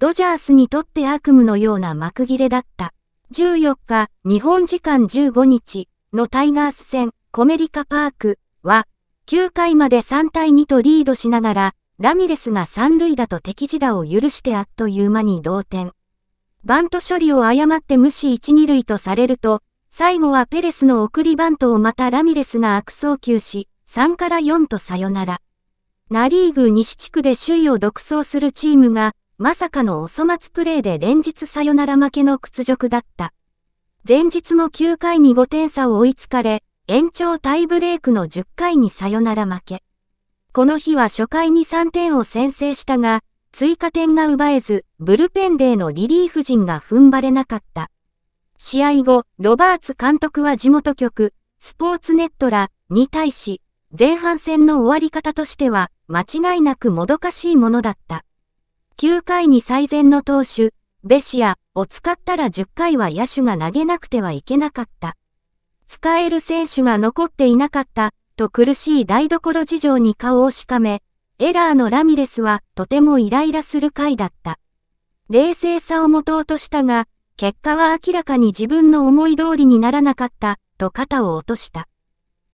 ドジャースにとって悪夢のような幕切れだった。14日、日本時間15日のタイガース戦、コメリカパークは、9回まで3対2とリードしながら、ラミレスが三塁打と敵地打を許してあっという間に同点。バント処理を誤って無視1、2塁とされると、最後はペレスの送りバントをまたラミレスが悪送球し、3から4とさよなら。ナリーグ西地区で首位を独走するチームが、まさかのお粗末プレーで連日サヨナラ負けの屈辱だった。前日も9回に5点差を追いつかれ、延長タイブレークの10回にサヨナラ負け。この日は初回に3点を先制したが、追加点が奪えず、ブルペンデーのリリーフ陣が踏ん張れなかった。試合後、ロバーツ監督は地元局、スポーツネットらに対し、前半戦の終わり方としては、間違いなくもどかしいものだった。9回に最善の投手、ベシアを使ったら10回は野手が投げなくてはいけなかった。使える選手が残っていなかった、と苦しい台所事情に顔をしかめ、エラーのラミレスはとてもイライラする回だった。冷静さを持とうとしたが、結果は明らかに自分の思い通りにならなかった、と肩を落とした。